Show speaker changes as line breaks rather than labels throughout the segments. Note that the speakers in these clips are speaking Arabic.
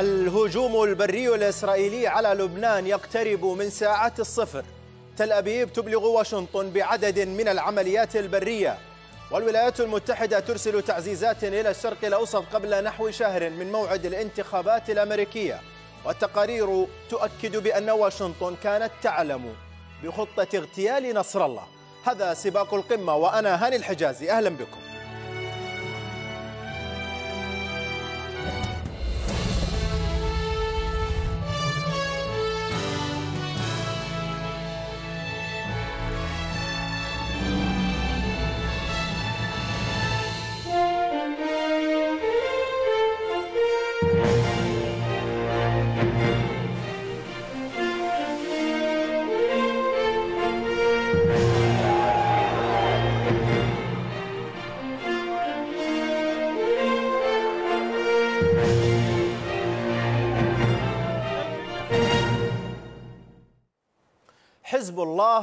الهجوم البري الإسرائيلي على لبنان يقترب من ساعات الصفر تل أبيب تبلغ واشنطن بعدد من العمليات البرية والولايات المتحدة ترسل تعزيزات إلى الشرق الأوسط قبل نحو شهر من موعد الانتخابات الأمريكية والتقارير تؤكد بأن واشنطن كانت تعلم بخطة اغتيال نصر الله هذا سباق القمة وأنا هاني الحجازي أهلا بكم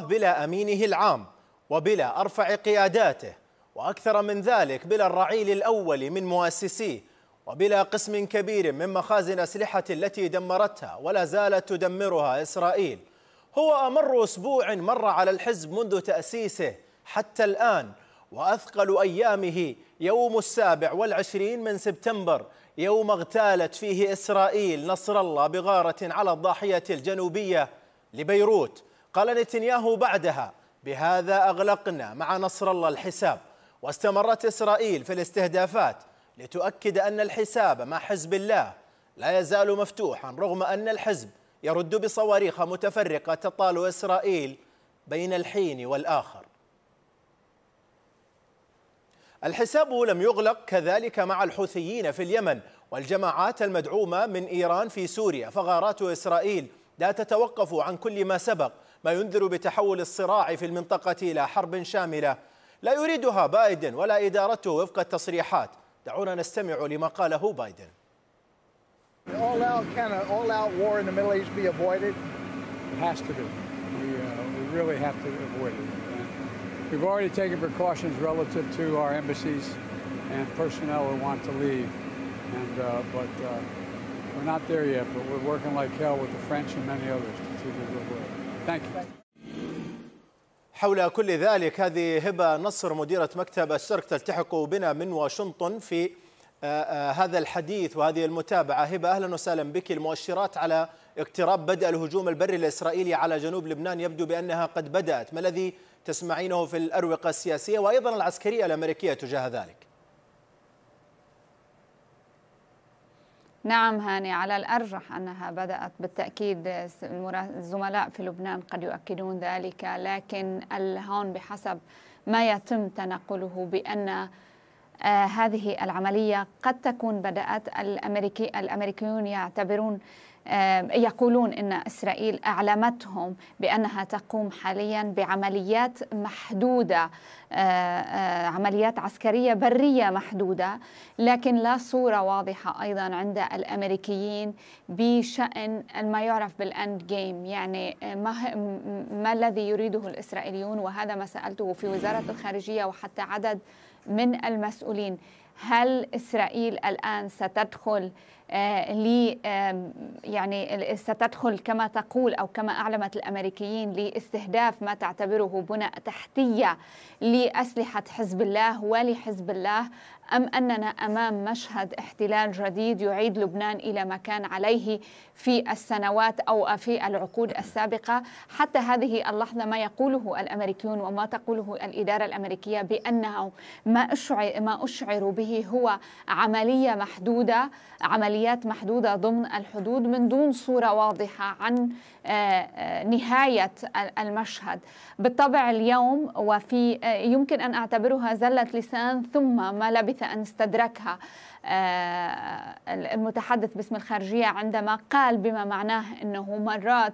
بلا أمينه العام وبلا أرفع قياداته وأكثر من ذلك بلا الرعيل الأول من مؤسسيه وبلا قسم كبير من مخازن أسلحة التي دمرتها ولا زالت تدمرها إسرائيل هو أمر أسبوع مر على الحزب منذ تأسيسه حتى الآن وأثقل أيامه يوم السابع والعشرين من سبتمبر يوم اغتالت فيه إسرائيل نصر الله بغارة على الضاحية الجنوبية لبيروت قال نتنياهو بعدها بهذا أغلقنا مع نصر الله الحساب واستمرت إسرائيل في الاستهدافات لتؤكد أن الحساب مع حزب الله لا يزال مفتوحا رغم أن الحزب يرد بصواريخ متفرقة تطال إسرائيل بين الحين والآخر الحساب لم يغلق كذلك مع الحوثيين في اليمن والجماعات المدعومة من إيران في سوريا فغارات إسرائيل لا تتوقف عن كل ما سبق ما ينذر بتحول الصراع في المنطقة إلى حرب شاملة لا يريدها بايدن ولا إدارته وفق التصريحات دعونا نستمع لما قاله بايدن
We've already taken precautions relative to our embassies and personnel who want to leave. And, uh, but uh, we're not there yet, but we're working like hell with the French and many others to do the good work.
حول كل ذلك هذه هبة نصر مديرة مكتب الشرق تلتحق بنا من واشنطن في آه، آه، هذا الحديث وهذه المتابعة هبة أهلا وسهلا بك المؤشرات على اقتراب بدء الهجوم البري الإسرائيلي على جنوب لبنان يبدو بأنها قد بدأت ما الذي تسمعينه في الأروقة السياسية وأيضا العسكرية الأمريكية تجاه ذلك
نعم هاني على الأرجح أنها بدأت بالتأكيد الزملاء في لبنان قد يؤكدون ذلك لكن الهون بحسب ما يتم تنقله بأن آه، هذه العملية قد تكون بدأت الأمريكي الأمريكيون يعتبرون يقولون ان اسرائيل اعلمتهم بانها تقوم حاليا بعمليات محدوده آه، آه، عمليات عسكريه بريه محدوده لكن لا صوره واضحه ايضا عند الامريكيين بشان ما يعرف بالاند جيم يعني ما, ما الذي يريده الاسرائيليون وهذا ما سالته في وزاره الخارجيه وحتى عدد من المسؤولين هل اسرائيل الان ستدخل آه، ل يعني ستدخل كما تقول او كما اعلمت الامريكيين لاستهداف ما تعتبره بنى تحتيه لاسلحه حزب الله ولحزب الله أم أننا أمام مشهد احتلال جديد يعيد لبنان إلى ما كان عليه في السنوات أو في العقود السابقة حتى هذه اللحظة ما يقوله الأمريكيون وما تقوله الإدارة الأمريكية بأنه ما أشعر, ما أشعر به هو عملية محدودة عمليات محدودة ضمن الحدود من دون صورة واضحة عن آه، آه، نهاية المشهد بالطبع اليوم وفي آه، يمكن أن أعتبرها زلة لسان ثم ما لبث خبيثة أن استدركها آه، المتحدث باسم الخارجية عندما قال بما معناه أنه مرات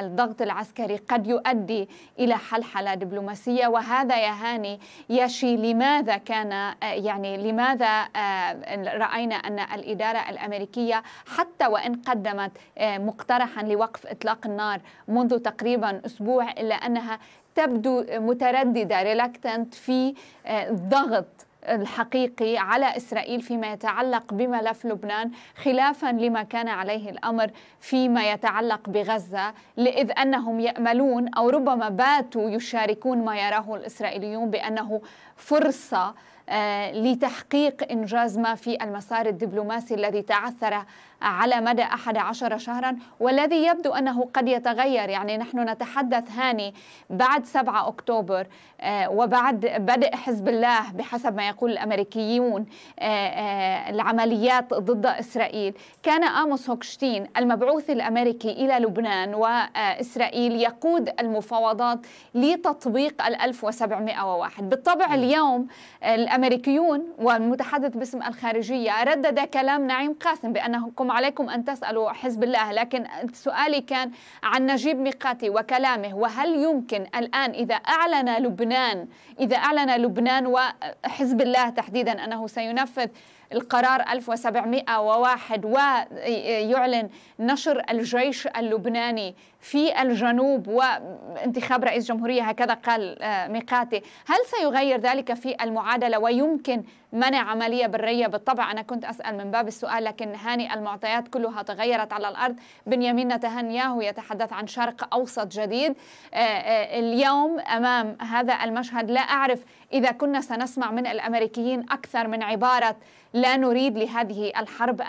الضغط العسكري قد يؤدي إلى حلحلة دبلوماسية وهذا يا هاني يشي لماذا كان آه، يعني لماذا آه، رأينا أن الإدارة الأمريكية حتى وإن قدمت مقترحا لوقف إطلاق النار منذ تقريبا أسبوع إلا أنها تبدو متردده ريلاكتنت في الضغط الحقيقي على إسرائيل فيما يتعلق بملف لبنان خلافا لما كان عليه الأمر فيما يتعلق بغزة لإذ أنهم يأملون أو ربما باتوا يشاركون ما يراه الإسرائيليون بأنه فرصة آه، لتحقيق إنجاز ما في المسار الدبلوماسي الذي تعثر على مدى 11 شهرا والذي يبدو أنه قد يتغير يعني نحن نتحدث هاني بعد 7 أكتوبر آه، وبعد بدء حزب الله بحسب ما يقول الأمريكيون آه، آه، العمليات ضد إسرائيل كان آموس هوكشتين المبعوث الأمريكي إلى لبنان وإسرائيل يقود المفاوضات لتطبيق ال 1701 بالطبع اليوم الأمريكيون والمتحدث باسم الخارجية ردد كلام نعيم قاسم بأنكم عليكم أن تسألوا حزب الله لكن سؤالي كان عن نجيب ميقاتي وكلامه وهل يمكن الآن إذا أعلن لبنان إذا أعلن لبنان وحزب الله تحديدا أنه سينفذ القرار 1701 ويعلن نشر الجيش اللبناني في الجنوب وانتخاب رئيس جمهورية هكذا قال آه، ميقاتي هل سيغير ذلك في المعادلة ويمكن منع عملية برية بالطبع أنا كنت أسأل من باب السؤال لكن هاني المعطيات كلها تغيرت على الأرض بنيامين نتنياهو يتحدث عن شرق أوسط جديد آه، آه، اليوم أمام هذا المشهد لا أعرف إذا كنا سنسمع من الأمريكيين أكثر من عبارة لا نريد لهذه الحرب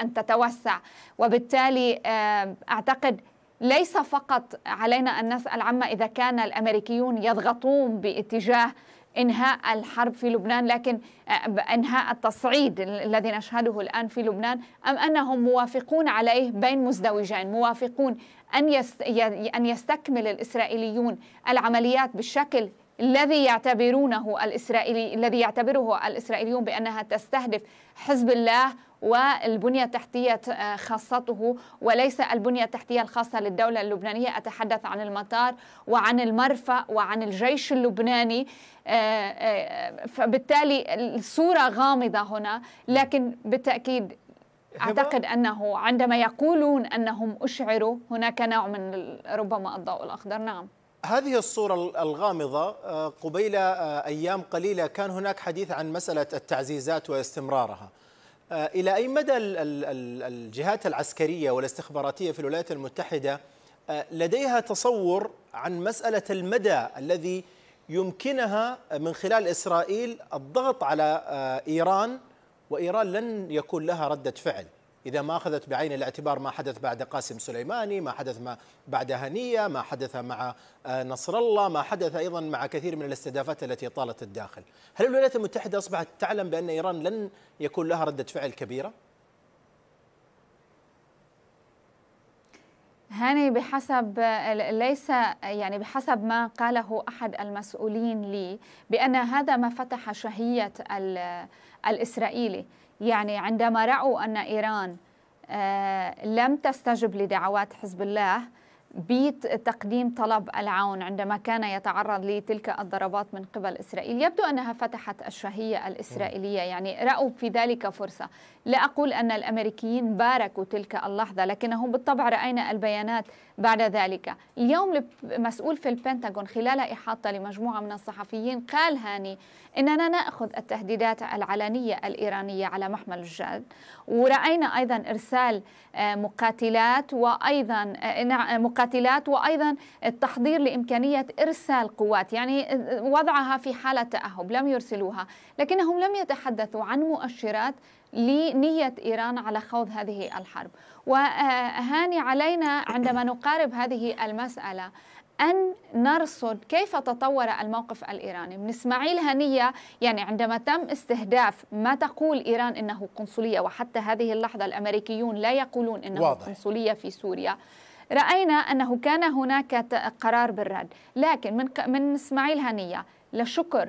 أن تتوسع وبالتالي آه، أعتقد ليس فقط علينا أن نسأل عما إذا كان الأمريكيون يضغطون باتجاه انهاء الحرب في لبنان لكن آه، انهاء التصعيد الذي نشهده الان في لبنان ام انهم موافقون عليه بين مزدوجين موافقون ان ان يستكمل الاسرائيليون العمليات بالشكل الذي يعتبرونه الإسرائيلي الذي يعتبره الإسرائيليون بأنها تستهدف حزب الله والبنية التحتية آه، خاصته وليس البنية التحتية الخاصة للدولة اللبنانية أتحدث عن المطار وعن المرفأ وعن الجيش اللبناني آه، آه، فبالتالي الصورة غامضة هنا لكن بالتأكيد أعتقد أنه عندما يقولون أنهم أشعروا هناك نوع من ربما الضوء الأخضر نعم
هذه الصورة الغامضة آه، قبيل آه، أيام قليلة كان هناك حديث عن مسألة التعزيزات واستمرارها آه، إلى أي مدى الجهات العسكرية والاستخباراتية في الولايات المتحدة لديها تصور عن مسألة المدى الذي يمكنها من خلال إسرائيل الضغط على إيران وإيران لن يكون لها ردة فعل إذا ما أخذت بعين الاعتبار ما حدث بعد قاسم سليماني ما حدث ما بعد هنية ما حدث مع آه، نصر الله ما حدث أيضا مع كثير من الاستهدافات التي طالت الداخل هل الولايات المتحدة أصبحت تعلم بأن إيران لن يكون لها ردة فعل كبيرة؟
هاني بحسب ليس يعني بحسب ما قاله احد المسؤولين لي بان هذا ما فتح شهيه الاسرائيلي يعني عندما رأوا أن إيران آه، لم تستجب لدعوات حزب الله بتقديم طلب العون عندما كان يتعرض لتلك الضربات من قبل إسرائيل يبدو أنها فتحت الشهية الإسرائيلية يعني رأوا في ذلك فرصة لا أقول أن الأمريكيين باركوا تلك اللحظة لكنهم بالطبع رأينا البيانات بعد ذلك اليوم مسؤول في البنتاغون خلال إحاطة لمجموعة من الصحفيين قال هاني إننا نأخذ التهديدات العلنية الإيرانية على محمل الجد ورأينا أيضا إرسال آه، مقاتلات وأيضا آه، نعم، آه، مقاتلات وأيضا التحضير لإمكانية إرسال قوات يعني وضعها في حالة تأهب لم يرسلوها لكنهم لم يتحدثوا عن مؤشرات لنية إيران على خوض هذه الحرب وهاني علينا عندما نقارب هذه المسألة أن نرصد كيف تطور الموقف الإيراني من إسماعيل هنية يعني عندما تم استهداف ما تقول إيران إنه قنصلية وحتى هذه اللحظة الأمريكيون لا يقولون إنه واضح. قنصلية في سوريا رأينا أنه كان هناك قرار بالرد لكن من, من إسماعيل هنية لشكر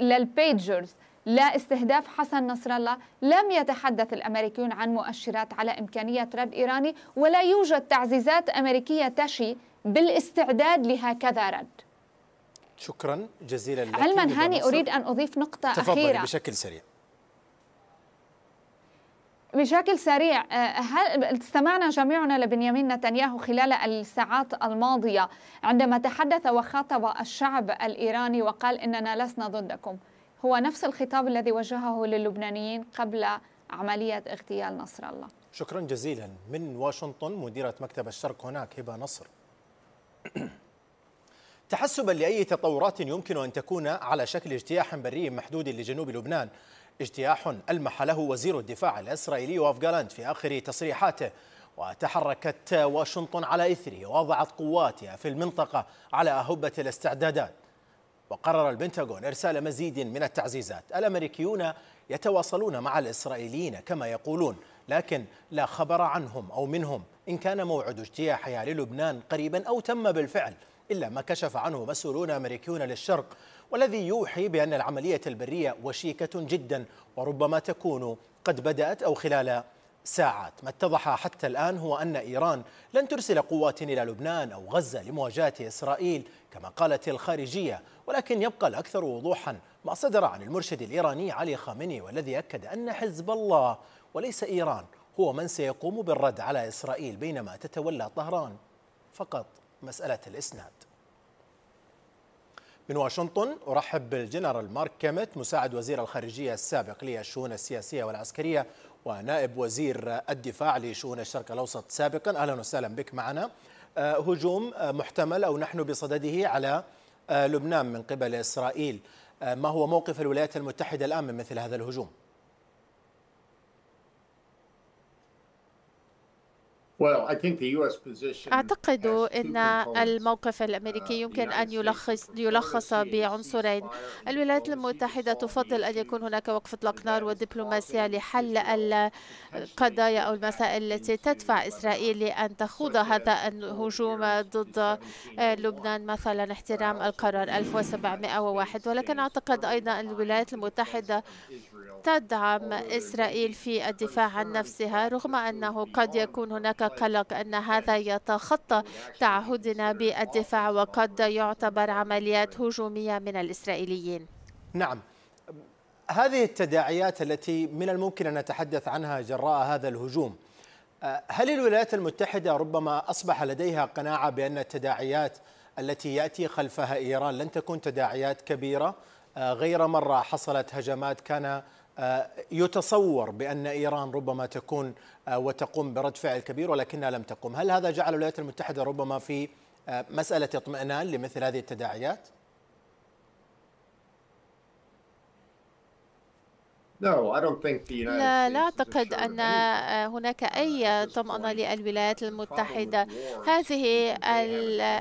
للبيجرز لا استهداف حسن نصر الله لم يتحدث الأمريكيون عن مؤشرات على إمكانية رد إيراني ولا يوجد تعزيزات أمريكية تشي بالاستعداد لهكذا رد
شكرا جزيلا لك علما هاني أريد
أن أضيف نقطة أخيرة
بشكل سريع
بشكل سريع آه، هل استمعنا جميعنا لبنيامين نتنياهو خلال الساعات الماضية عندما تحدث وخاطب الشعب الإيراني وقال إننا لسنا ضدكم هو نفس الخطاب الذي وجهه للبنانيين قبل عملية اغتيال نصر الله
شكرا جزيلا من واشنطن مديرة مكتب الشرق هناك هبة نصر تحسبا لاي تطورات يمكن ان تكون على شكل اجتياح بري محدود لجنوب لبنان اجتياح ألمح له وزير الدفاع الإسرائيلي وافغالاند جالانت في آخر تصريحاته وتحركت واشنطن على إثره ووضعت قواتها في المنطقة على أهبة الاستعدادات وقرر البنتاغون إرسال مزيد من التعزيزات الأمريكيون يتواصلون مع الإسرائيليين كما يقولون لكن لا خبر عنهم أو منهم إن كان موعد اجتياحها يعني للبنان قريبا أو تم بالفعل إلا ما كشف عنه مسؤولون أمريكيون للشرق والذي يوحي بأن العملية البرية وشيكة جدا وربما تكون قد بدأت أو خلال ساعات ما اتضح حتى الآن هو أن إيران لن ترسل قوات إلى لبنان أو غزة لمواجهة إسرائيل كما قالت الخارجية ولكن يبقى الأكثر وضوحا ما صدر عن المرشد الإيراني علي خامنئي والذي أكد أن حزب الله وليس إيران هو من سيقوم بالرد على إسرائيل بينما تتولى طهران فقط مسألة الإسناد من واشنطن أرحب بالجنرال مارك كيمت مساعد وزير الخارجية السابق للشؤون السياسية والعسكرية ونائب وزير الدفاع لشؤون الشرق الأوسط سابقا أهلا وسهلا بك معنا آه، هجوم آه، محتمل أو نحن بصدده على آه، لبنان من قبل إسرائيل ما هو موقف الولايات المتحدة الآن من مثل هذا الهجوم؟ أعتقد
أن الموقف الأمريكي يمكن أن يلخص يلخص بعنصرين الولايات المتحدة تفضل أن يكون هناك وقف إطلاق نار ودبلوماسية لحل القضايا أو المسائل التي تدفع إسرائيل لأن تخوض هذا الهجوم ضد لبنان مثلا احترام القرار 1701 ولكن أعتقد أيضا أن الولايات المتحدة تدعم إسرائيل في الدفاع عن نفسها رغم أنه قد يكون هناك قلق أن هذا يتخطى تعهدنا بالدفاع وقد يعتبر عمليات هجومية من الإسرائيليين
نعم هذه التداعيات التي من الممكن أن نتحدث عنها جراء هذا الهجوم هل الولايات المتحدة ربما أصبح لديها قناعة بأن التداعيات التي يأتي خلفها إيران لن تكون تداعيات كبيرة غير مرة حصلت هجمات كان آه، يتصور بأن إيران ربما تكون آه، وتقوم برد فعل كبير ولكنها لم تقم هل هذا جعل الولايات المتحدة ربما في آه، مسألة اطمئنان لمثل هذه التداعيات؟ لا لا أعتقد
أن هناك uh, أي طمأنة للولايات المتحدة هذه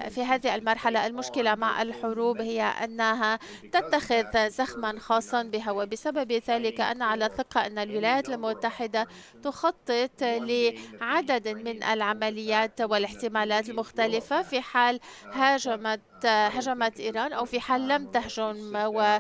في هذه المرحلة المشكلة مع الحروب هي أنها تتخذ زخما خاصا بها وبسبب ذلك أنا على ثقة أن الولايات المتحدة تخطط لعدد من العمليات والاحتمالات المختلفة في حال uh, هاجمت uh, هجمت إيران أو في حال لم تهجم و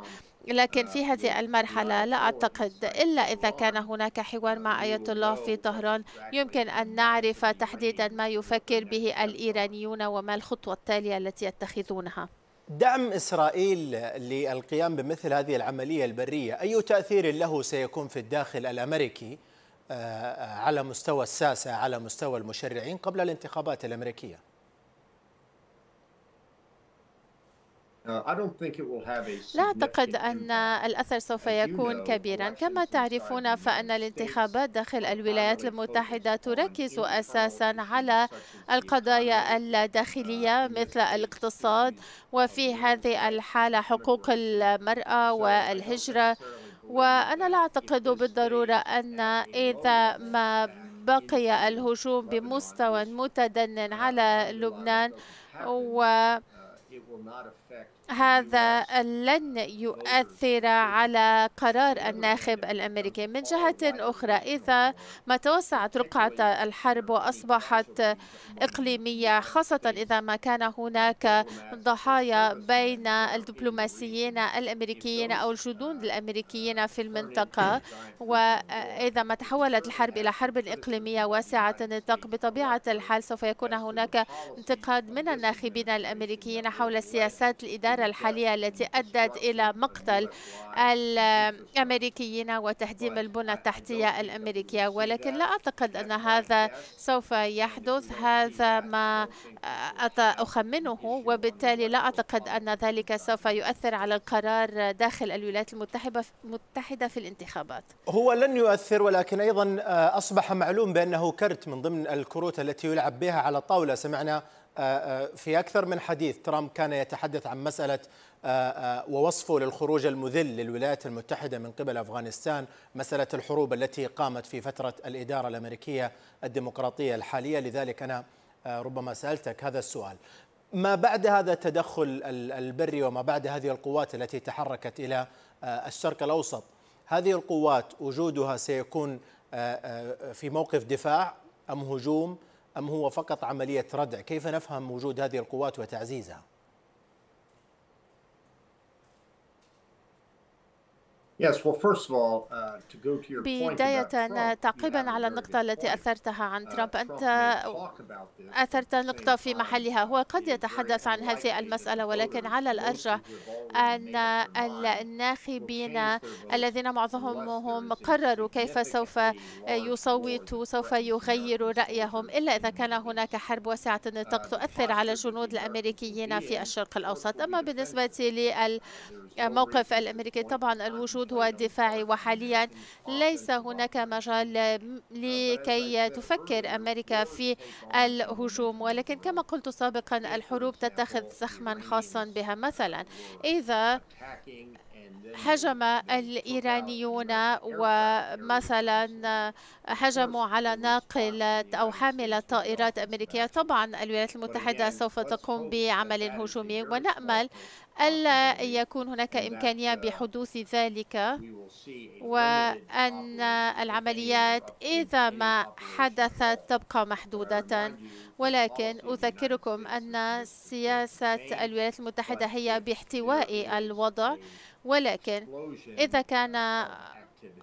لكن في هذه المرحلة لا أعتقد إلا إذا كان هناك حوار مع آية الله في طهران يمكن أن نعرف تحديدا ما يفكر به الإيرانيون وما الخطوة التالية التي
يتخذونها دعم إسرائيل للقيام بمثل هذه العملية البرية أي تأثير له سيكون في الداخل الأمريكي آه، على مستوى الساسة على مستوى المشرعين قبل الانتخابات الأمريكية؟ لا
أعتقد أن الأثر سوف يكون كبيرا كما تعرفون فأن الانتخابات داخل الولايات المتحدة تركز أساسا على القضايا الداخلية مثل الاقتصاد وفي هذه الحالة حقوق المرأة والهجرة وأنا لا أعتقد بالضرورة أن إذا ما بقي الهجوم بمستوى متدن على لبنان و هذا لن يؤثر على قرار الناخب الأمريكي من جهة أخرى إذا ما توسعت رقعة الحرب وأصبحت إقليمية خاصة إذا ما كان هناك ضحايا بين الدبلوماسيين الأمريكيين أو الجنود الأمريكيين في المنطقة وإذا ما تحولت الحرب إلى حرب إقليمية واسعة النطاق بطبيعة الحال سوف يكون هناك انتقاد من الناخبين الأمريكيين حول السياسات الإدارية الإدارة الحالية التي أدت إلى مقتل الأمريكيين وتهديم البنى التحتية الأمريكية ولكن لا أعتقد أن هذا سوف يحدث هذا ما أخمنه وبالتالي لا أعتقد أن ذلك سوف يؤثر على القرار داخل الولايات المتحدة المتحدة في الانتخابات
هو لن يؤثر ولكن أيضا آه، أصبح معلوم بأنه كرت من ضمن الكروت التي يلعب بها على الطاولة سمعنا آه، آه، في أكثر من حديث ترامب كان يتحدث عن مسألة آه، ووصفه للخروج المذل للولايات المتحدة من قبل أفغانستان مسألة الحروب التي قامت في فترة الإدارة الأمريكية الديمقراطية الحالية لذلك أنا ربما سألتك هذا السؤال ما بعد هذا التدخل البري وما بعد هذه القوات التي تحركت إلى الشرق الأوسط هذه القوات وجودها سيكون في موقف دفاع أم هجوم؟ أم هو فقط عملية ردع كيف نفهم وجود هذه القوات وتعزيزها
بداية
تعقيبا على النقطة التي أثرتها عن uh, ترامب أنت أثرت نقطة في محلها هو قد يتحدث عن هذه المسألة ولكن على الأرجح أن الناخبين الذين معظمهم قرروا كيف سوف يصوتوا سوف يغيروا رأيهم إلا إذا كان هناك حرب واسعة النطاق uh, تؤثر على الجنود الأمريكيين في الشرق الأوسط أما بالنسبة للموقف الأمريكي طبعا الوجود الحدود والدفاع وحاليا ليس هناك مجال لكي تفكر أمريكا في الهجوم ولكن كما قلت سابقا الحروب تتخذ زخما خاصا بها مثلا إذا هجم الإيرانيون ومثلا هجموا على ناقلة أو حاملة طائرات أمريكية طبعا الولايات المتحدة سوف تقوم بعمل هجومي ونأمل ألا يكون هناك إمكانية بحدوث ذلك وأن العمليات إذا ما حدثت تبقى محدودة ولكن أذكركم أن سياسة الولايات المتحدة هي باحتواء الوضع ولكن إذا كان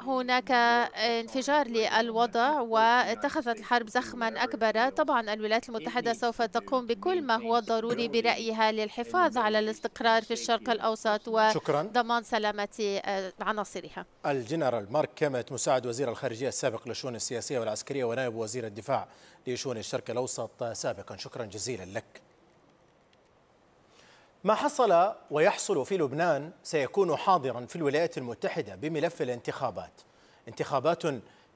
هناك انفجار للوضع واتخذت الحرب زخما أكبر طبعا الولايات المتحدة سوف تقوم بكل ما هو ضروري برأيها للحفاظ على الاستقرار في الشرق الأوسط وضمان سلامة عناصرها
الجنرال مارك كامت مساعد وزير الخارجية السابق للشؤون السياسية والعسكرية ونائب وزير الدفاع لشؤون الشرق الأوسط سابقا شكرا جزيلا لك ما حصل ويحصل في لبنان سيكون حاضرا في الولايات المتحدة بملف الانتخابات انتخابات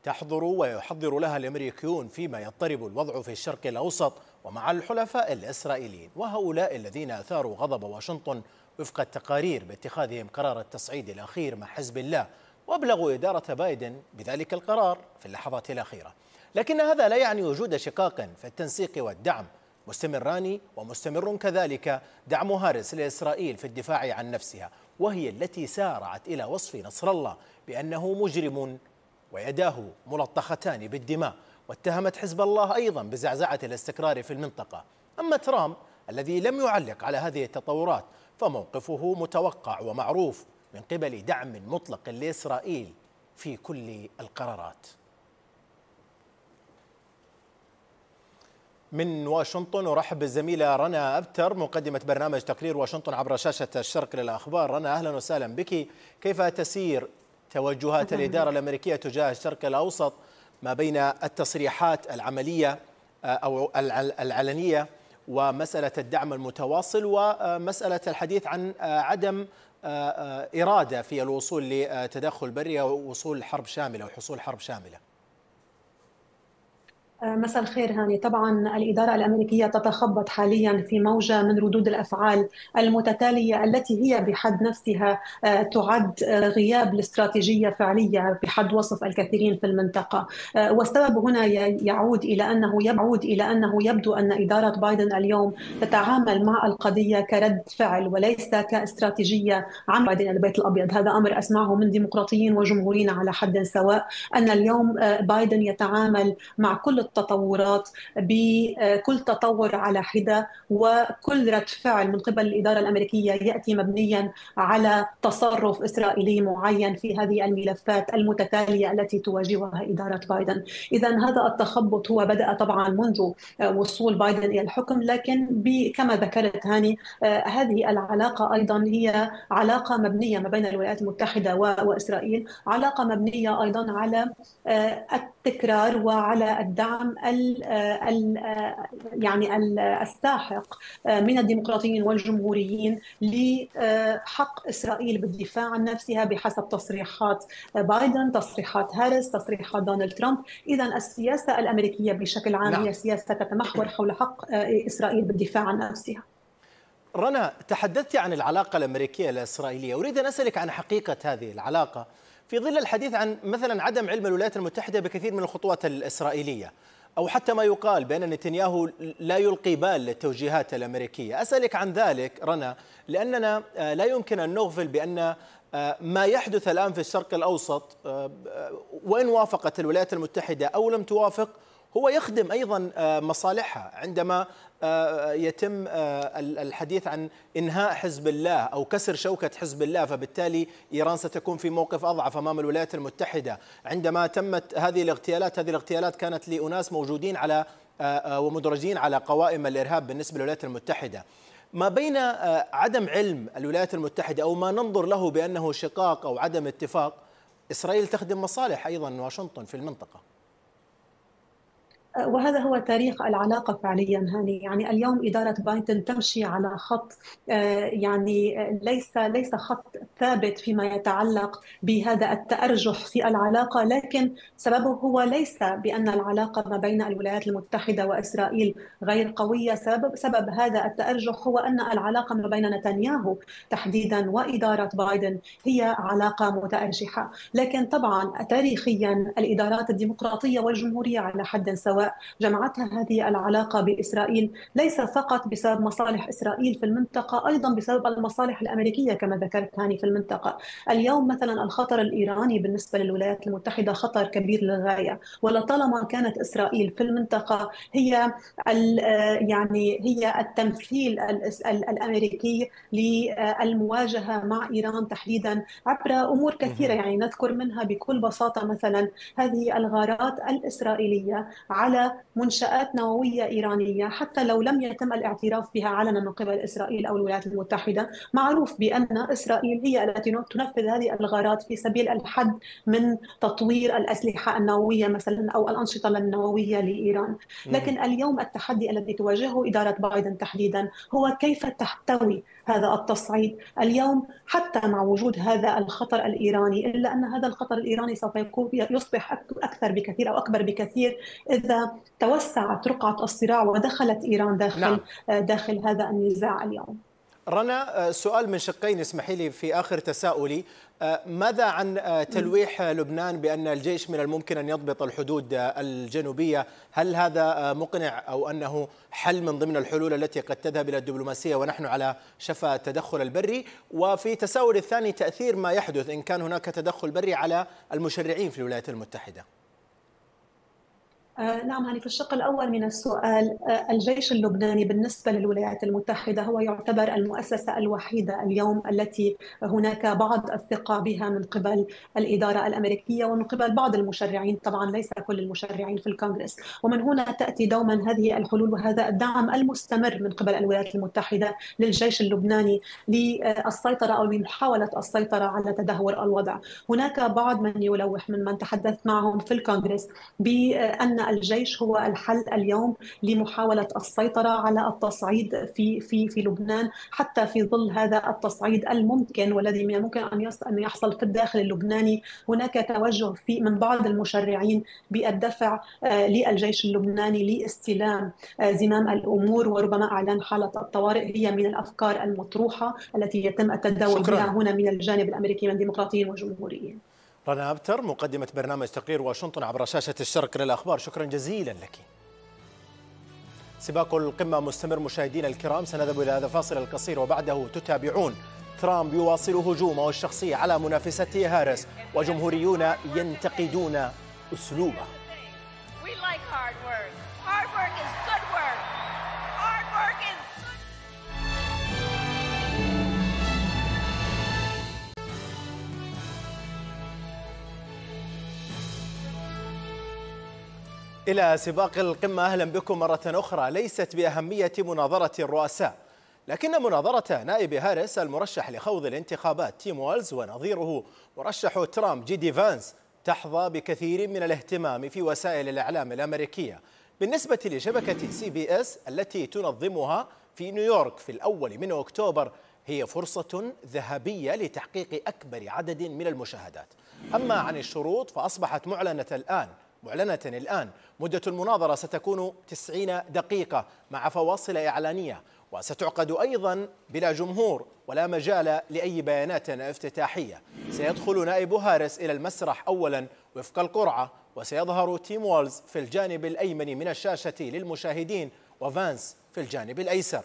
تحضر ويحضر لها الامريكيون فيما يضطرب الوضع في الشرق الاوسط ومع الحلفاء الاسرائيليين وهؤلاء الذين اثاروا غضب واشنطن وفق التقارير باتخاذهم قرار التصعيد الاخير مع حزب الله وابلغوا اداره بايدن بذلك القرار في اللحظات الاخيره لكن هذا لا يعني وجود شقاق في التنسيق والدعم مستمران ومستمر كذلك دعم هارس لإسرائيل في الدفاع عن نفسها وهي التي سارعت إلى وصف نصر الله بأنه مجرم ويداه ملطختان بالدماء واتهمت حزب الله أيضا بزعزعة الاستقرار في المنطقة أما ترامب الذي لم يعلق على هذه التطورات فموقفه متوقع ومعروف من قبل دعم مطلق لإسرائيل في كل القرارات من واشنطن ورحب بالزميلة رنا أبتر مقدمة برنامج تقرير واشنطن عبر شاشة الشرق للأخبار رنا أهلا وسهلا بك كيف تسير توجهات الإدارة الأمريكية تجاه الشرق الأوسط ما بين التصريحات العملية آه، أو العلنية ومسألة الدعم المتواصل ومسألة الحديث عن آه، عدم آه، إرادة في الوصول لتدخل بري أو وصول حرب شاملة وحصول حرب شاملة
آه، مساء الخير هاني طبعا الإدارة الأمريكية تتخبط حاليا في موجة من ردود الأفعال المتتالية التي هي بحد نفسها آه، تعد آه، غياب لاستراتيجية فعلية بحد وصف الكثيرين في المنطقة والسبب هنا يعود إلى أنه يعود إلى أنه يبدو أن إدارة بايدن اليوم تتعامل مع القضية كرد فعل وليس كاستراتيجية عن بايدن البيت الأبيض هذا أمر أسمعه من ديمقراطيين وجمهوريين على حد سواء أن اليوم بايدن يتعامل مع كل التطورات بكل تطور على حده وكل رد فعل من قبل الاداره الامريكيه ياتي مبنيا على تصرف اسرائيلي معين في هذه الملفات المتتاليه التي تواجهها اداره بايدن، اذا هذا التخبط هو بدا طبعا منذ وصول بايدن الى الحكم لكن كما ذكرت هاني آه، هذه العلاقه ايضا هي علاقه مبنيه ما بين الولايات المتحده واسرائيل، علاقه مبنيه ايضا على آه، التكرار وعلى الدعم الدعم ال آه، ال آه، يعني آه، الساحق من الديمقراطيين والجمهوريين لحق اسرائيل بالدفاع عن نفسها بحسب تصريحات بايدن، تصريحات هاريس، تصريحات دونالد ترامب، اذا السياسه الامريكيه بشكل عام نعم. هي سياسه تتمحور حول حق اسرائيل بالدفاع عن نفسها.
رنا تحدثت عن العلاقه الامريكيه الاسرائيليه، اريد ان اسالك عن حقيقه هذه العلاقه في ظل الحديث عن مثلا عدم علم الولايات المتحده بكثير من الخطوات الاسرائيليه، أو حتى ما يقال بأن نتنياهو لا يلقي بال للتوجيهات الأمريكية أسألك عن ذلك رنا لأننا آه، لا يمكن أن نغفل بأن آه، ما يحدث الآن في الشرق الأوسط آه، وإن وافقت الولايات المتحدة أو لم توافق هو يخدم ايضا مصالحها عندما آه، آه، يتم آه، الحديث عن انهاء حزب الله او كسر شوكه حزب الله فبالتالي ايران ستكون في موقف اضعف امام الولايات المتحده عندما تمت هذه الاغتيالات هذه الاغتيالات كانت لاناس موجودين على ومدرجين على قوائم الارهاب بالنسبه للولايات المتحده ما بين عدم علم الولايات المتحده او ما ننظر له بانه شقاق او عدم اتفاق اسرائيل تخدم مصالح ايضا واشنطن في المنطقه
وهذا هو تاريخ العلاقه فعليا هاني يعني اليوم اداره بايدن تمشي على خط آه، يعني ليس ليس خط ثابت فيما يتعلق بهذا التارجح في العلاقه لكن سببه هو ليس بان العلاقه ما بين الولايات المتحده واسرائيل غير قويه سبب سبب هذا التارجح هو ان العلاقه ما بين نتنياهو تحديدا واداره بايدن هي علاقه متارجحه لكن طبعا تاريخيا الادارات الديمقراطيه والجمهوريه على حد سواء جمعتها هذه العلاقه باسرائيل ليس فقط بسبب مصالح اسرائيل في المنطقه ايضا بسبب المصالح الامريكيه كما ذكرت هاني في المنطقه اليوم مثلا الخطر الايراني بالنسبه للولايات المتحده خطر كبير للغايه ولطالما كانت اسرائيل في المنطقه هي يعني هي التمثيل الامريكي للمواجهه مع ايران تحديدا عبر امور كثيره يعني نذكر منها بكل بساطه مثلا هذه الغارات الاسرائيليه على على منشآت نووية إيرانية حتى لو لم يتم الاعتراف بها علنا من قبل إسرائيل أو الولايات المتحدة معروف بأن إسرائيل هي التي تنفذ هذه الغارات في سبيل الحد من تطوير الأسلحة النووية مثلا أو الأنشطة النووية لإيران لكن اليوم التحدي الذي تواجهه إدارة بايدن تحديدا هو كيف تحتوي هذا التصعيد اليوم حتى مع وجود هذا الخطر الإيراني إلا أن هذا الخطر الإيراني سوف يكون يصبح أكثر بكثير أو أكبر بكثير إذا توسعت رقعة الصراع ودخلت إيران داخل نعم. داخل هذا النزاع اليوم
رنا آه، سؤال من شقين اسمحي لي في آخر تساؤلي آه، ماذا عن آه، تلويح لبنان بأن الجيش من الممكن أن يضبط الحدود الجنوبية هل هذا مقنع أو أنه حل من ضمن الحلول التي قد تذهب إلى الدبلوماسية ونحن على شفا التدخل البري وفي تساؤل الثاني تأثير ما يحدث إن كان هناك تدخل بري على المشرعين في الولايات المتحدة
آه، نعم يعني في الشق الأول من السؤال آه، الجيش اللبناني بالنسبة للولايات المتحدة هو يعتبر المؤسسة الوحيدة اليوم التي هناك بعض الثقة بها من قبل الإدارة الأمريكية ومن قبل بعض المشرعين طبعا ليس كل المشرعين في الكونغرس ومن هنا تأتي دوما هذه الحلول وهذا الدعم المستمر من قبل الولايات المتحدة للجيش اللبناني للسيطرة أو لمحاولة السيطرة على تدهور الوضع هناك بعض من يلوح من من تحدثت معهم في الكونغرس بأن الجيش هو الحل اليوم لمحاوله السيطره على التصعيد في في في لبنان حتى في ظل هذا التصعيد الممكن والذي من الممكن ان ان يحصل في الداخل اللبناني هناك توجه في من بعض المشرعين بالدفع آه، للجيش اللبناني لاستلام آه، زمام الامور وربما اعلان حاله الطوارئ هي من الافكار المطروحه التي يتم التداول بها هنا من الجانب الامريكي من ديمقراطيين وجمهوريين
رنا أبتر مقدمة برنامج تقرير واشنطن عبر شاشة الشرق للأخبار شكرا جزيلا لك سباق القمة مستمر مشاهدينا الكرام سنذهب إلى هذا الفاصل القصير وبعده تتابعون ترامب يواصل هجومه الشخصي على منافسته هارس وجمهوريون ينتقدون أسلوبه إلى سباق القمة أهلا بكم مرة أخرى ليست بأهمية مناظرة الرؤساء لكن مناظرة نائب هاريس المرشح لخوض الانتخابات تيم والز ونظيره مرشح ترامب جي دي فانس تحظى بكثير من الاهتمام في وسائل الإعلام الأمريكية بالنسبة لشبكة سي بي اس التي تنظمها في نيويورك في الأول من أكتوبر هي فرصة ذهبية لتحقيق أكبر عدد من المشاهدات أما عن الشروط فأصبحت معلنة الآن معلنة الآن مدة المناظرة ستكون 90 دقيقة مع فواصل إعلانية وستعقد أيضا بلا جمهور ولا مجال لأي بيانات افتتاحية سيدخل نائب هارس إلى المسرح أولا وفق القرعة وسيظهر تيم وولز في الجانب الأيمن من الشاشة للمشاهدين وفانس في الجانب الأيسر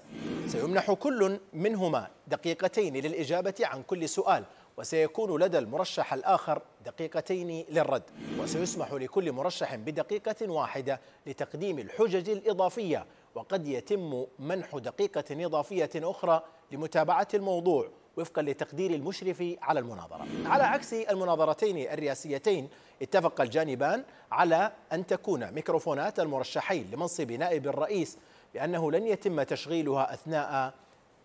سيمنح كل منهما دقيقتين للإجابة عن كل سؤال وسيكون لدى المرشح الآخر دقيقتين للرد وسيسمح لكل مرشح بدقيقة واحدة لتقديم الحجج الإضافية وقد يتم منح دقيقة إضافية أخرى لمتابعة الموضوع وفقا لتقدير المشرف على المناظرة على عكس المناظرتين الرئاسيتين اتفق الجانبان على أن تكون ميكروفونات المرشحين لمنصب نائب الرئيس بأنه لن يتم تشغيلها أثناء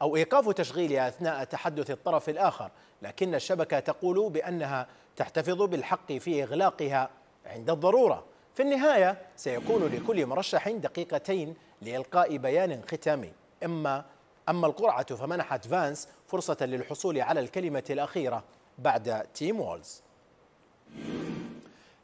أو إيقاف تشغيلها أثناء تحدث الطرف الآخر لكن الشبكة تقول بأنها تحتفظ بالحق في إغلاقها عند الضرورة في النهاية سيكون لكل مرشح دقيقتين لإلقاء بيان ختامي إما أما القرعة فمنحت فانس فرصة للحصول على الكلمة الأخيرة بعد تيم وولز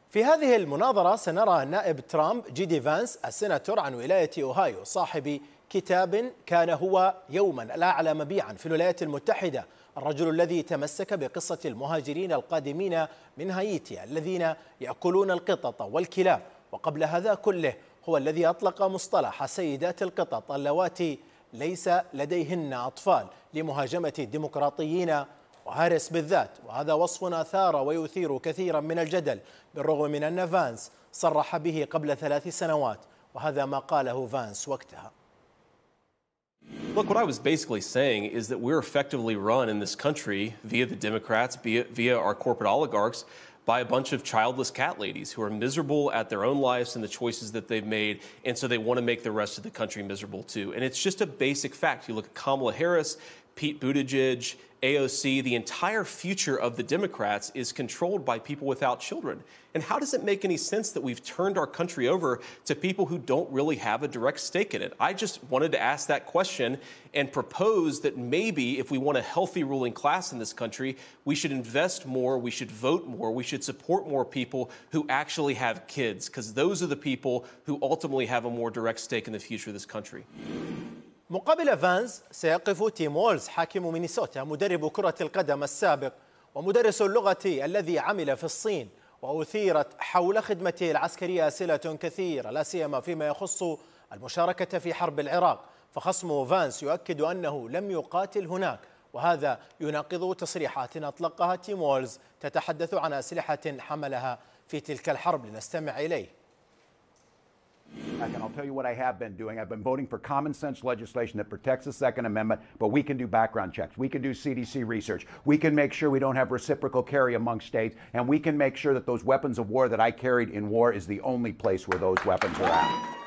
في هذه المناظرة سنرى نائب ترامب جي دي فانس السناتور عن ولاية أوهايو صاحب كتاب كان هو يوما الأعلى مبيعا في الولايات المتحدة الرجل الذي تمسك بقصة المهاجرين القادمين من هايتي الذين يأكلون القطط والكلاب وقبل هذا كله هو الذي أطلق مصطلح سيدات القطط اللواتي ليس لديهن أطفال لمهاجمة الديمقراطيين وهارس بالذات وهذا وصف أثار ويثير كثيرا من الجدل بالرغم من أن فانس صرح به قبل ثلاث سنوات وهذا ما قاله فانس وقتها
Look, what I was basically saying is that we're effectively run in this country via the Democrats, via, via our corporate oligarchs, by a bunch of childless cat ladies who are miserable at their own lives and the choices that they've made. And so they want to make the rest of the country miserable too. And it's just a basic fact. You look at Kamala Harris Pete Buttigieg, AOC, the entire future of the Democrats is controlled by people without children. And how does it make any sense that we've turned our country over to people who don't really have a direct stake in it? I just wanted to ask that question and propose that maybe if we want a healthy ruling class in this country, we should invest more, we should vote more, we should support more people who actually have kids, because those are the people who ultimately have a more direct stake in the future of this country.
مقابل فانز سيقف تيم وولز حاكم مينيسوتا مدرب كرة القدم السابق ومدرس اللغة الذي عمل في الصين وأثيرت حول خدمته العسكرية أسئلة كثيرة لا سيما فيما يخص المشاركة في حرب العراق فخصمه فانس يؤكد أنه لم يقاتل هناك وهذا يناقض تصريحات أطلقها تيم وولز تتحدث عن أسلحة حملها في تلك الحرب لنستمع إليه
And I'll tell you what I have been doing. I've been voting for common sense legislation that protects the Second Amendment, but we can do background checks. We can do CDC research. We can make sure we don't have reciprocal carry among states. And we can make sure that those weapons of war that I carried in war is the only place where those weapons are at.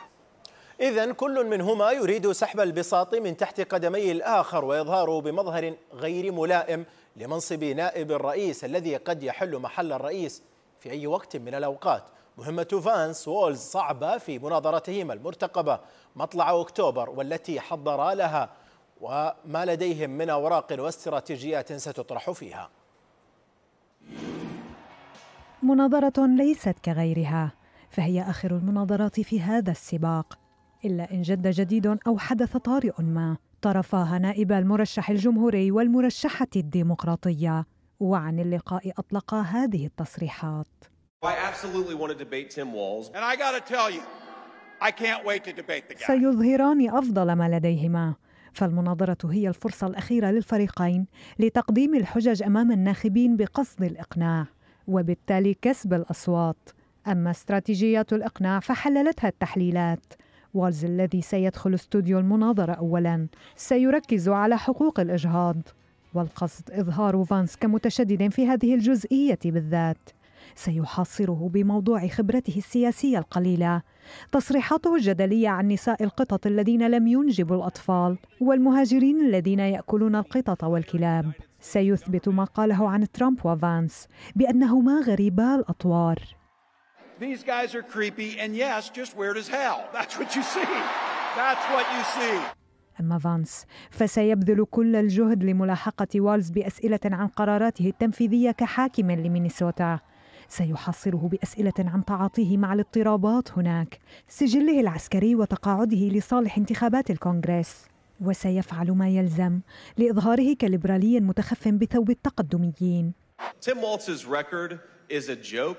إذا كل منهما يريد سحب البساط من تحت قدمي الآخر وإظهاره بمظهر غير ملائم لمنصب نائب الرئيس الذي قد يحل محل الرئيس في أي وقت من الأوقات مهمة فانس وولز صعبة في مناظرتهما المرتقبة مطلع أكتوبر والتي حضر لها وما لديهم من أوراق واستراتيجيات ستطرح فيها
مناظرة ليست كغيرها فهي آخر المناظرات في هذا السباق إلا إن جد جديد أو حدث طارئ ما طرفاها نائب المرشح الجمهوري والمرشحة الديمقراطية وعن اللقاء أطلق هذه التصريحات سيظهران أفضل ما لديهما فالمناظرة هي الفرصة الأخيرة للفريقين لتقديم الحجج أمام الناخبين بقصد الإقناع وبالتالي كسب الأصوات أما استراتيجيات الإقناع فحللتها التحليلات والز الذي سيدخل استوديو المناظرة أولا سيركز على حقوق الإجهاض والقصد إظهار فانس كمتشدد في هذه الجزئية بالذات سيحاصره بموضوع خبرته السياسية القليلة تصريحاته الجدلية عن نساء القطط الذين لم ينجبوا الأطفال والمهاجرين الذين يأكلون القطط والكلاب سيثبت ما قاله عن ترامب وفانس بأنهما غريبا الأطوار أما فانس فسيبذل كل الجهد لملاحقة والز بأسئلة عن قراراته التنفيذية كحاكم لمينيسوتا سيحصره بأسئلة عن تعاطيه مع الاضطرابات هناك سجله العسكري وتقاعده لصالح انتخابات الكونغرس وسيفعل ما يلزم لإظهاره كليبرالي متخف بثوب التقدميين
Tim Waltz's record is a joke.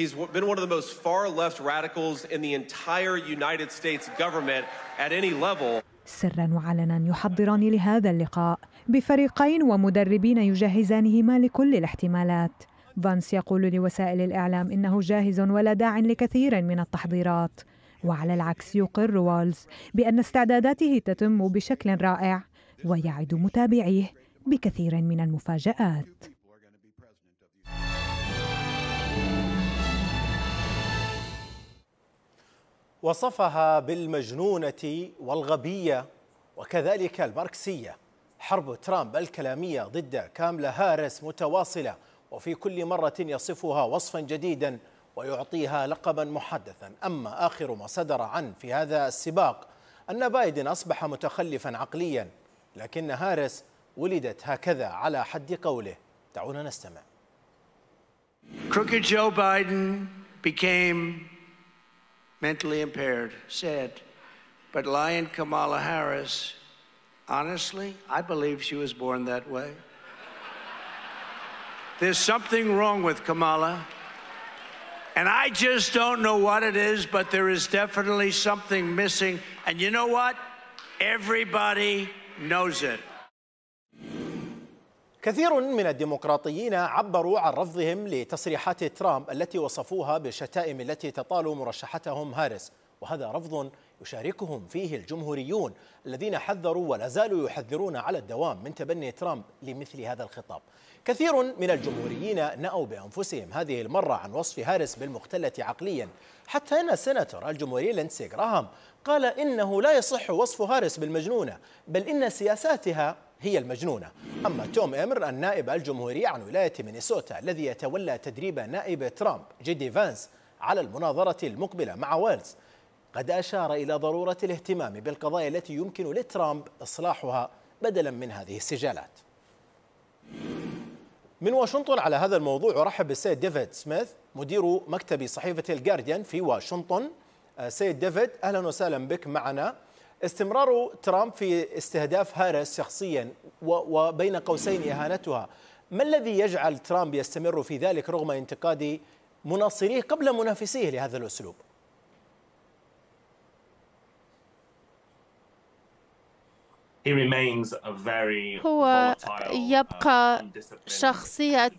He's been one of the most far left radicals in the entire United States government at any level.
سرا وعلنا يحضران لهذا اللقاء بفريقين ومدربين يجهزانهما لكل الاحتمالات فانس يقول لوسائل الإعلام إنه جاهز ولا داع لكثير من التحضيرات وعلى العكس يقر والز بأن استعداداته تتم بشكل رائع ويعد متابعيه بكثير من المفاجآت
وصفها بالمجنونة والغبية وكذلك الماركسية حرب ترامب الكلامية ضد كاملا هارس متواصلة وفي كل مرة يصفها وصفا جديدا ويعطيها لقبا محدثا أما آخر ما صدر عن في هذا السباق أن بايدن أصبح متخلفا عقليا لكن هارس ولدت هكذا على حد قوله دعونا نستمع
Crooked Joe Biden became mentally impaired, sad. But Lion Kamala Harris, honestly, I believe she was born that way. There's something wrong with Kamala. And I just don't know what it is, but there is definitely something missing. And you know what? Everybody knows it.
كثير من الديمقراطيين عبروا عن رفضهم لتصريحات ترامب التي وصفوها بالشتائم التي تطال مرشحتهم هارس وهذا رفض يشاركهم فيه الجمهوريون الذين حذروا ولا زالوا يحذرون على الدوام من تبني ترامب لمثل هذا الخطاب كثير من الجمهوريين نأوا بأنفسهم هذه المرة عن وصف هارس بالمختلة عقليا حتى أن السناتور الجمهوري لينسي جراهام قال إنه لا يصح وصف هارس بالمجنونة بل إن سياساتها هي المجنونة أما توم إمر النائب الجمهوري عن ولاية مينيسوتا الذي يتولى تدريب نائب ترامب جيدي فانس على المناظرة المقبلة مع ويلز قد أشار إلى ضرورة الاهتمام بالقضايا التي يمكن لترامب إصلاحها بدلا من هذه السجالات من واشنطن على هذا الموضوع أرحب بالسيد ديفيد سميث مدير مكتب صحيفة الجارديان في واشنطن آه، سيد ديفيد أهلا وسهلا بك معنا استمرار ترامب في استهداف هارس شخصيا وبين قوسين إهانتها ما الذي يجعل ترامب يستمر في ذلك رغم انتقاد مناصريه قبل منافسيه لهذا الأسلوب؟ هو
uh, يبقى شخصية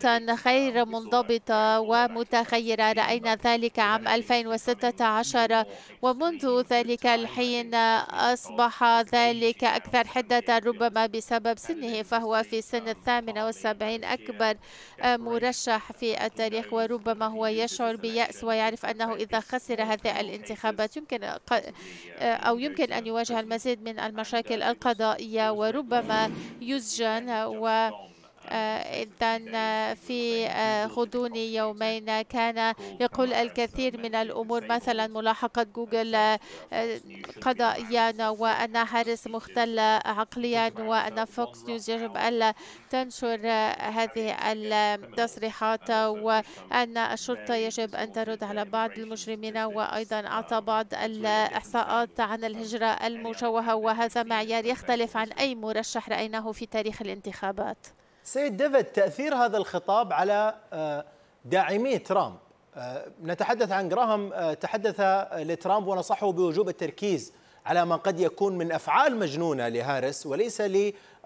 غير منضبطة ومتغيرة رأينا ذلك عام 2016 ومنذ ذلك الحين أصبح ذلك أكثر حدة ربما بسبب سنه فهو في سن الثامنة والسبعين أكبر آه، مرشح في التاريخ وربما هو يشعر بيأس ويعرف أنه إذا خسر هذه الانتخابات يمكن uh, آه، أو يمكن أن يواجه المزيد من المشاكل القضائية الفضائية وربما يسجن و آه، إذا آه، في آه، غضون يومين كان يقول الكثير من الأمور مثلا ملاحقة جوجل قضائيا وأن حارس مختل عقليا وأن فوكس نيوز يجب ألا تنشر هذه التصريحات وأن الشرطة يجب أن ترد على بعض المجرمين وأيضا أعطى بعض الإحصاءات عن الهجرة المشوهة وهذا معيار يختلف عن أي مرشح رأيناه في تاريخ الانتخابات
سيد ديفيد تأثير هذا الخطاب على آه، داعمي ترامب آه، نتحدث عن جراهام آه، تحدث لترامب ونصحه بوجوب التركيز على ما قد يكون من أفعال مجنونة لهارس وليس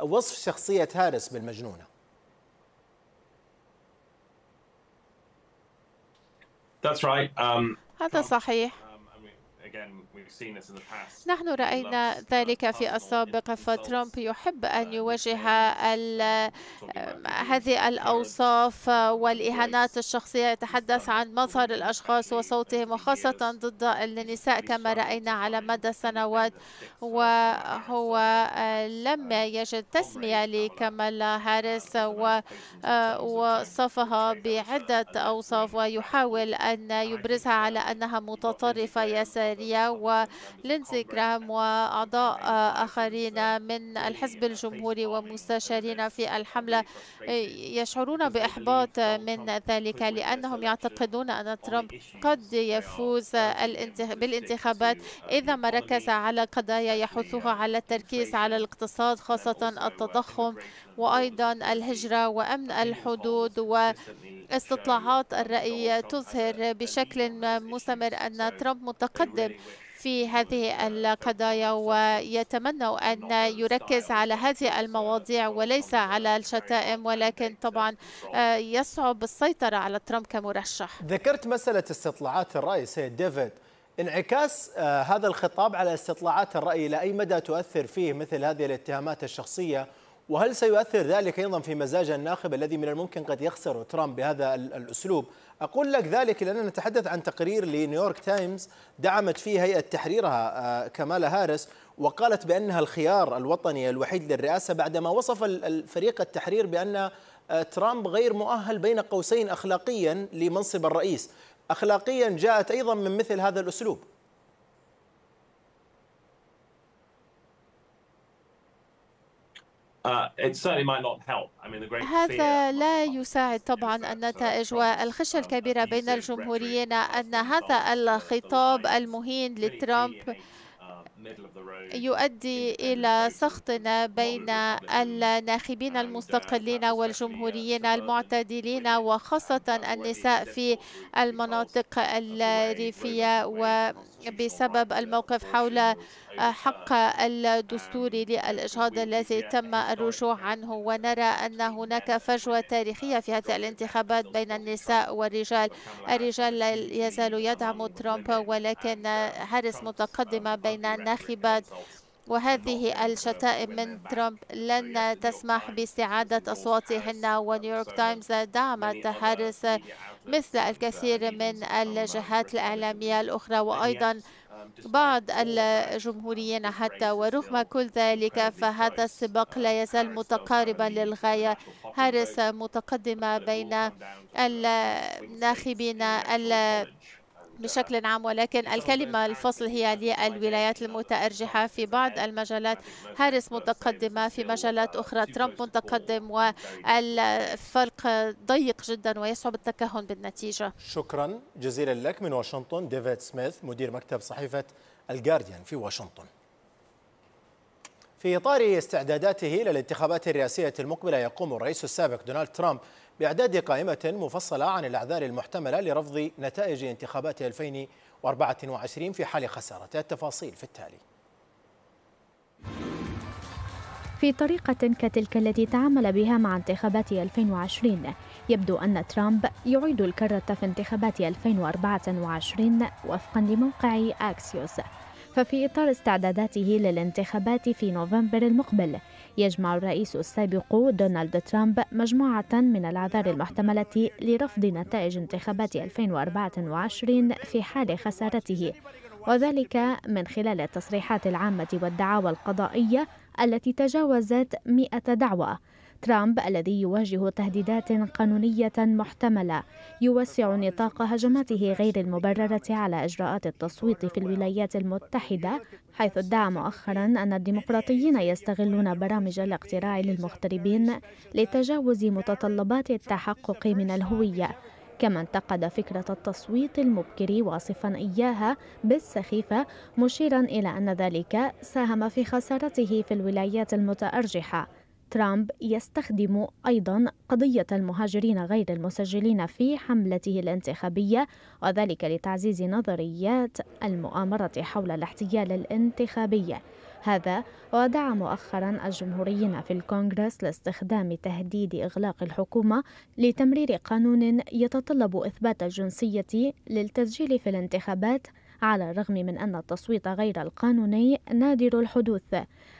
لوصف شخصية هارس بالمجنونة um, هذا صحيح
نحن رأينا
ذلك في السابق فترامب يحب أن يواجه هذه الأوصاف والإهانات الشخصية يتحدث عن مظهر الأشخاص وصوتهم وخاصة ضد النساء كما رأينا على مدى السنوات وهو لم uh, يجد تسمية لكمال uh, هاريس ووصفها آه، بعدة أوصاف ويحاول أن يبرزها على أنها متطرفة يسارية السعودية ولينزي جرام وأعضاء آخرين من الحزب الجمهوري ومستشارين في الحملة آه، يشعرون بإحباط من ذلك لأنهم يعتقدون أن ترامب قد يفوز بالانتخابات إذا ما ركز على قضايا يحثها على التركيز على الاقتصاد خاصة التضخم وأيضا الهجرة وأمن الحدود واستطلاعات الرأي تظهر بشكل مستمر أن ترامب متقدم في هذه القضايا ويتمنوا أن يركز على هذه المواضيع وليس على الشتائم ولكن طبعا آه، يصعب السيطرة على ترامب كمرشح
ذكرت مسألة استطلاعات الرأي سيد ديفيد انعكاس آه، هذا الخطاب على استطلاعات الرأي إلى أي مدى تؤثر فيه مثل هذه الاتهامات الشخصية وهل سيؤثر ذلك أيضا في مزاج الناخب الذي من الممكن قد يخسر ترامب بهذا الأسلوب أقول لك ذلك لأننا نتحدث عن تقرير لنيويورك تايمز دعمت فيه هيئة تحريرها آه، كمالا هارس وقالت بأنها الخيار الوطني الوحيد للرئاسة بعدما وصف الفريق التحرير بأن آه، ترامب غير مؤهل بين قوسين أخلاقيا لمنصب الرئيس أخلاقيا جاءت أيضا من مثل هذا الأسلوب
Uh, هذا
لا يساعد طبعا النتائج والخشية الكبيرة بين الجمهوريين أن هذا الخطاب المهين لترامب يؤدي إلى سخطنا بين الناخبين uh, المستقلين والجمهوريين المعتدلين وخاصة uh, النساء في المناطق الريفية وبسبب الموقف حول uh, حق الدستور للإجهاض الذي تم الرجوع عنه ونرى أن هناك فجوة تاريخية في هذه الانتخابات بين النساء والرجال الرجال لا يزال يدعم ترامب ولكن هارس متقدمة بين الناخبات وهذه الشتائم من ترامب لن تسمح باستعادة أصواتهن ونيويورك تايمز دعمت هاريس مثل الكثير من الجهات الإعلامية الأخرى وأيضا بعض الجمهوريين حتى ورغم كل ذلك فهذا السباق لا يزال متقاربا للغاية هاريس متقدمة بين الناخبين بشكل عام ولكن الكلمة الفصل هي للولايات المتأرجحة في بعض المجالات هارس متقدمة في مجالات أخرى ترامب متقدم والفرق ضيق جدا ويصعب التكهن بالنتيجة
شكرا جزيلا لك من واشنطن ديفيد سميث مدير مكتب صحيفة الجارديان في واشنطن في إطار استعداداته للانتخابات الرئاسية المقبلة يقوم الرئيس السابق دونالد ترامب بإعداد قائمة مفصلة عن الأعذار المحتملة لرفض نتائج انتخابات 2024 في حال خسارته التفاصيل في التالي
في طريقة كتلك التي تعامل بها مع انتخابات 2020 يبدو أن ترامب يعيد الكرة في انتخابات 2024 وفقا لموقع أكسيوس ففي إطار استعداداته للانتخابات في نوفمبر المقبل يجمع الرئيس السابق دونالد ترامب مجموعة من الأعذار المحتملة لرفض نتائج انتخابات 2024 في حال خسارته وذلك من خلال التصريحات العامة والدعاوى القضائية التي تجاوزت 100 دعوة ترامب الذي يواجه تهديدات قانونية محتملة يوسع نطاق هجماته غير المبررة على إجراءات التصويت في الولايات المتحدة حيث ادعى مؤخرا أن الديمقراطيين يستغلون برامج الاقتراع للمغتربين لتجاوز متطلبات التحقق من الهوية كما انتقد فكرة التصويت المبكر واصفا إياها بالسخيفة مشيرا إلى أن ذلك ساهم في خسارته في الولايات المتأرجحة ترامب يستخدم أيضا قضية المهاجرين غير المسجلين في حملته الانتخابية وذلك لتعزيز نظريات المؤامرة حول الاحتيال الانتخابي هذا ودعا مؤخرا الجمهوريين في الكونغرس لاستخدام تهديد إغلاق الحكومة لتمرير قانون يتطلب إثبات الجنسية للتسجيل في الانتخابات على الرغم من أن التصويت غير القانوني نادر الحدوث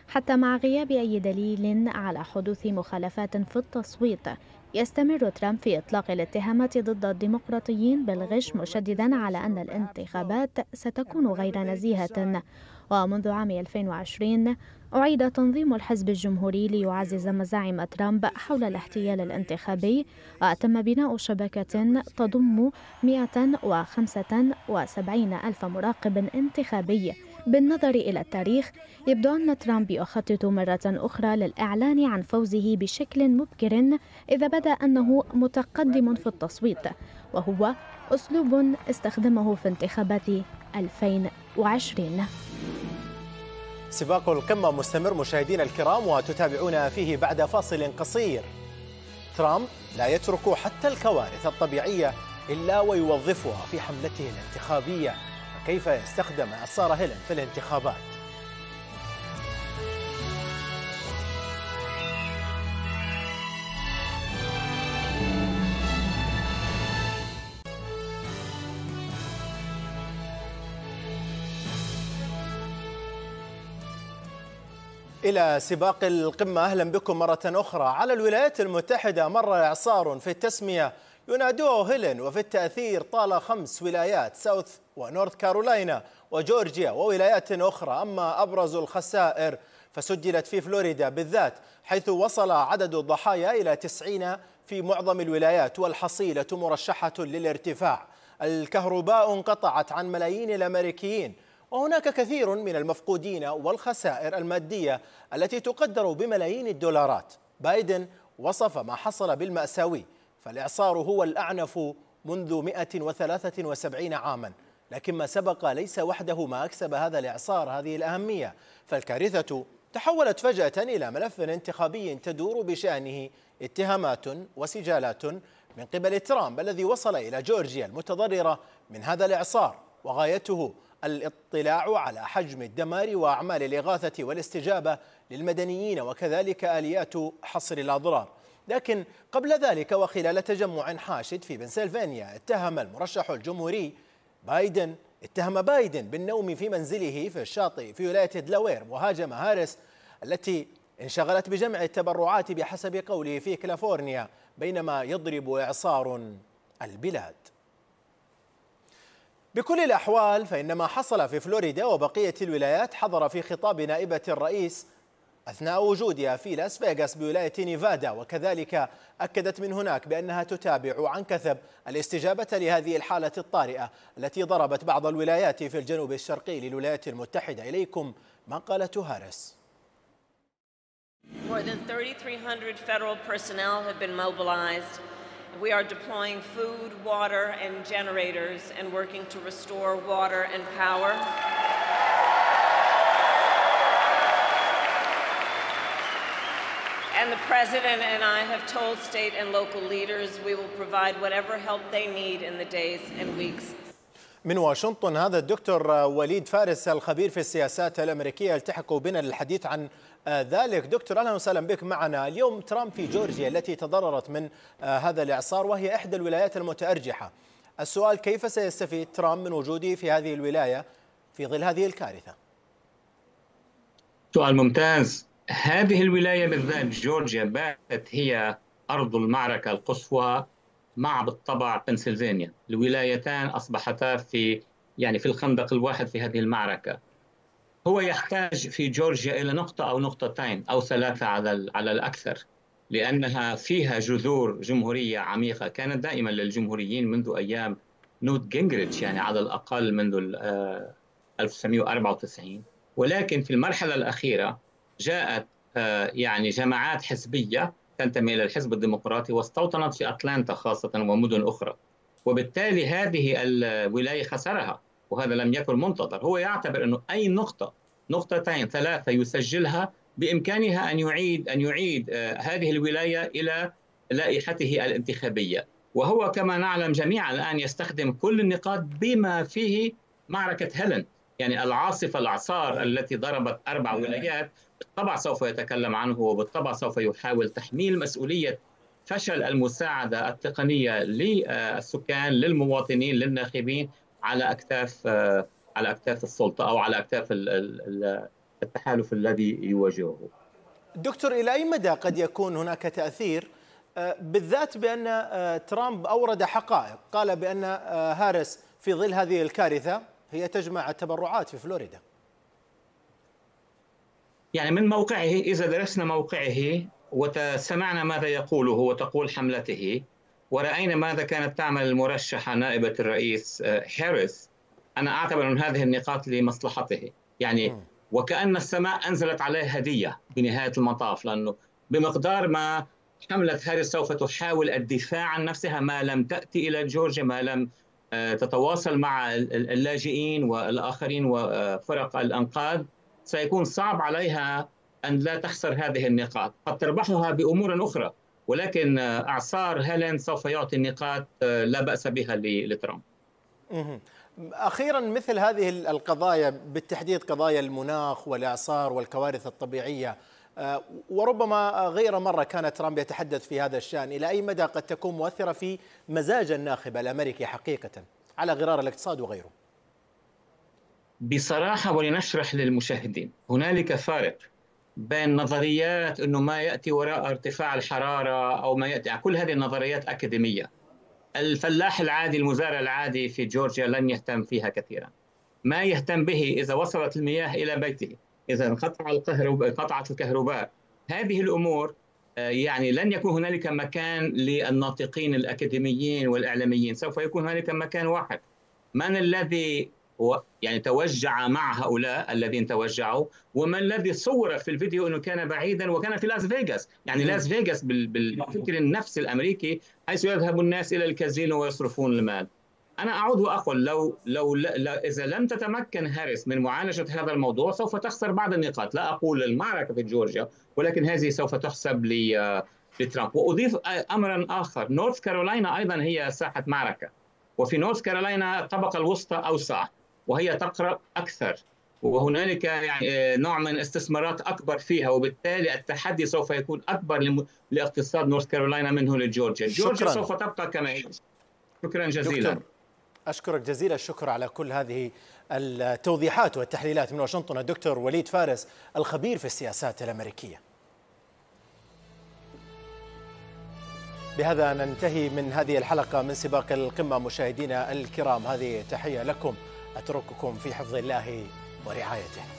حتى مع غياب أي دليل على حدوث مخالفات في التصويت يستمر ترامب في إطلاق الاتهامات ضد الديمقراطيين بالغش مشددا على أن الانتخابات ستكون غير نزيهة ومنذ عام 2020 أعيد تنظيم الحزب الجمهوري ليعزز مزاعم ترامب حول الاحتيال الانتخابي وتم بناء شبكة تضم 175 ألف مراقب انتخابي بالنظر إلى التاريخ يبدو أن ترامب يخطط مرة أخرى للإعلان عن فوزه بشكل مبكر إذا بدا أنه متقدم في التصويت وهو أسلوب استخدمه في انتخابات 2020
سباق القمة مستمر مشاهدينا الكرام وتتابعون فيه بعد فاصل قصير ترامب لا يترك حتى الكوارث الطبيعية إلا ويوظفها في حملته الانتخابية كيف يستخدم إعصار هيلن في الانتخابات إلى سباق القمة أهلا بكم مرة أخرى على الولايات المتحدة مر إعصار في التسمية ينادوه هيلين وفي التأثير طال خمس ولايات ساوث ونورث كارولاينا وجورجيا وولايات أخرى أما أبرز الخسائر فسجلت في فلوريدا بالذات حيث وصل عدد الضحايا إلى 90 في معظم الولايات والحصيلة مرشحة للارتفاع الكهرباء انقطعت عن ملايين الأمريكيين وهناك كثير من المفقودين والخسائر المادية التي تقدر بملايين الدولارات بايدن وصف ما حصل بالمأساوي فالإعصار هو الأعنف منذ 173 عاما لكن ما سبق ليس وحده ما أكسب هذا الإعصار هذه الأهمية فالكارثة تحولت فجأة إلى ملف انتخابي تدور بشأنه اتهامات وسجالات من قبل ترامب الذي وصل إلى جورجيا المتضررة من هذا الإعصار وغايته الاطلاع على حجم الدمار وأعمال الإغاثة والاستجابة للمدنيين وكذلك آليات حصر الأضرار لكن قبل ذلك وخلال تجمع حاشد في بنسلفانيا اتهم المرشح الجمهوري بايدن اتهم بايدن بالنوم في منزله في الشاطئ في ولاية دلاوير وهاجم هارس التي انشغلت بجمع التبرعات بحسب قوله في كاليفورنيا بينما يضرب إعصار البلاد بكل الأحوال فإن ما حصل في فلوريدا وبقية الولايات حضر في خطاب نائبة الرئيس أثناء وجودها في لاس فيغاس بولاية نيفادا وكذلك أكدت من هناك بأنها تتابع عن كثب الاستجابة لهذه الحالة الطارئة التي ضربت بعض الولايات في الجنوب الشرقي للولايات المتحدة إليكم ما قالته هارس
More than 3,300 federal personnel have been mobilized. We are deploying food, water, and generators and working to restore water and power. And the President and I have told state and local leaders we will provide whatever help they need in the days and
weeks من واشنطن هذا الدكتور وليد فارس الخبير في السياسات الأمريكية التحقوا بنا للحديث عن ذلك دكتور أهلا وسهلا بك معنا اليوم ترامب في جورجيا التي تضررت من آه، هذا الإعصار وهي إحدى الولايات المتأرجحة السؤال كيف سيستفيد ترامب من وجوده في هذه الولاية في ظل هذه الكارثة
سؤال ممتاز هذه الولاية بالذات جورجيا باتت هي أرض المعركة القصوى مع بالطبع بنسلفانيا الولايتان أصبحتا في يعني في الخندق الواحد في هذه المعركة هو يحتاج في جورجيا إلى نقطة أو نقطتين أو ثلاثة على على الأكثر لأنها فيها جذور جمهورية عميقة كانت دائما للجمهوريين منذ أيام نوت جينجريتش يعني على الأقل منذ 1994 آه، ولكن في المرحلة الأخيرة جاءت آه، يعني جماعات حزبيه تنتمي الى الحزب الديمقراطي واستوطنت في اتلانتا خاصه ومدن اخرى وبالتالي هذه الولايه خسرها وهذا لم يكن منتظر هو يعتبر انه اي نقطه نقطتين ثلاثه يسجلها بامكانها ان يعيد ان يعيد آه، هذه الولايه الى لائحته الانتخابيه وهو كما نعلم جميعا الان يستخدم كل النقاط بما فيه معركه هيلن يعني العاصفه العصار التي ضربت اربع ولايات بالطبع سوف يتكلم عنه وبالطبع سوف يحاول تحميل مسؤوليه فشل المساعده التقنيه للسكان للمواطنين للناخبين على اكتاف آه، على اكتاف السلطه او على اكتاف التحالف الذي يواجهه.
دكتور الى اي مدى قد يكون هناك تاثير آه، بالذات بان آه، ترامب اورد حقائق قال بان هارس في ظل هذه الكارثه هي تجمع التبرعات في فلوريدا.
يعني من موقعه إذا درسنا موقعه وسمعنا ماذا يقوله وتقول حملته ورأينا ماذا كانت تعمل المرشحة نائبة الرئيس آه، هاريس أنا أعتبر أن هذه النقاط لمصلحته يعني وكأن السماء أنزلت عليه هدية بنهاية المطاف لأنه بمقدار ما حملة هاريس سوف تحاول الدفاع عن نفسها ما لم تأتي إلى جورجيا ما لم آه، تتواصل مع اللاجئين والآخرين وفرق الأنقاذ سيكون صعب عليها أن لا تخسر هذه النقاط قد تربحها بأمور أخرى ولكن اعصار هيلين سوف يعطي النقاط آه، لا باس بها لترامب.
اخيرا مثل هذه القضايا بالتحديد قضايا المناخ والاعصار والكوارث الطبيعيه آه، وربما غير مره كان ترامب يتحدث في هذا الشان، الى اي مدى قد تكون مؤثره في مزاج الناخب الامريكي حقيقه على غرار الاقتصاد وغيره؟
بصراحة ولنشرح للمشاهدين هنالك فارق بين نظريات أنه ما يأتي وراء ارتفاع الحرارة أو ما يأتي كل هذه النظريات أكاديمية الفلاح العادي المزارع العادي في جورجيا لن يهتم فيها كثيرا ما يهتم به إذا وصلت المياه إلى بيته إذا انقطع الكهرباء قطعت الكهرباء هذه الأمور آه، يعني لن يكون هنالك مكان للناطقين الأكاديميين والإعلاميين سوف يكون هنالك مكان واحد من الذي يعني توجع مع هؤلاء الذين توجعوا وما الذي صور في الفيديو انه كان بعيدا وكان في لاس فيغاس يعني نعم. لاس فيغاس بالفكر النفس الامريكي حيث يذهب الناس الى الكازينو ويصرفون المال انا اعود واقول لو لو لا اذا لم تتمكن هاريس من معالجه هذا الموضوع سوف تخسر بعض النقاط لا اقول المعركه في جورجيا ولكن هذه سوف تحسب آه، لترامب واضيف آه، امرا اخر نورث كارولاينا ايضا هي ساحه معركه وفي نورث كارولاينا الطبقه الوسطى اوسع وهي تقرا أكثر وهنالك يعني آه، نوع من استثمارات اكبر فيها وبالتالي التحدي سوف يكون اكبر لاقتصاد نورث كارولاينا منه لجورجيا، جورجيا شكراً. سوف تبقى كما هي. شكرا جزيلا. دكتور
اشكرك جزيل الشكر على كل هذه التوضيحات والتحليلات من واشنطن الدكتور وليد فارس الخبير في السياسات الامريكيه. بهذا ننتهي من هذه الحلقه من سباق القمه مشاهدينا الكرام، هذه تحيه لكم. أترككم في حفظ الله ورعايته